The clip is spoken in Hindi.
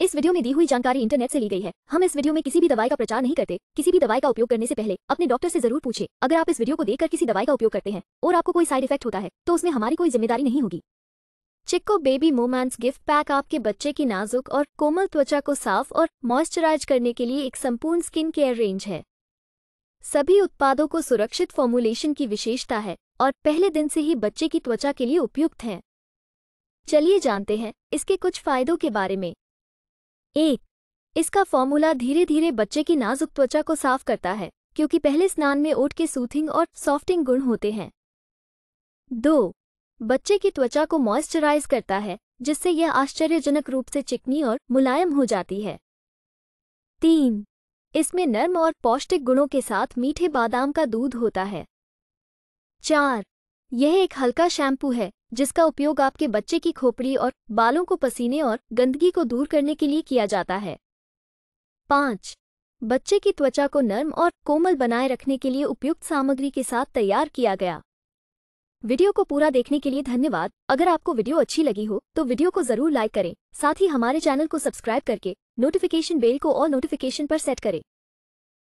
इस वीडियो में दी हुई जानकारी इंटरनेट से ली गई है हम इस वीडियो में किसी भी दवाई का प्रचार नहीं करते किसी भी दवाई का उपयोग करने से पहले अपने डॉक्टर से जरूर पूछे अगर आप इस वीडियो को देखकर किसी दवाई का उपयोग करते हैं और आपको कोई साइड इफेक्ट होता है तो उसमें हमारी कोई जिम्मेदारी नहीं होगी Chicco baby moments gift pack आपके बच्चे की नाजुक और कोमल त्वचा को साफ और मॉइस्चराइज करने के लिए एक संपूर्ण स्किन केयर रेंज है सभी उत्पादों को सुरक्षित फॉर्मुलेशन की विशेषता है और पहले दिन से ही बच्चे की त्वचा के लिए उपयुक्त हैं चलिए जानते हैं इसके कुछ फायदों के बारे में एक इसका फॉर्मूला धीरे धीरे बच्चे की नाजुक त्वचा को साफ करता है क्योंकि पहले स्नान में ओट के सूथिंग और सॉफ्टिंग गुण होते हैं दो बच्चे की त्वचा को मॉइस्चराइज करता है जिससे यह आश्चर्यजनक रूप से चिकनी और मुलायम हो जाती है तीन इसमें नर्म और पौष्टिक गुणों के साथ मीठे बादाम का दूध होता है चार यह एक हल्का शैम्पू है जिसका उपयोग आपके बच्चे की खोपड़ी और बालों को पसीने और गंदगी को दूर करने के लिए किया जाता है पाँच बच्चे की त्वचा को नर्म और कोमल बनाए रखने के लिए उपयुक्त सामग्री के साथ तैयार किया गया वीडियो को पूरा देखने के लिए धन्यवाद अगर आपको वीडियो अच्छी लगी हो तो वीडियो को जरूर लाइक करें साथ ही हमारे चैनल को सब्सक्राइब करके नोटिफिकेशन बेल को और नोटिफिकेशन पर सेट करें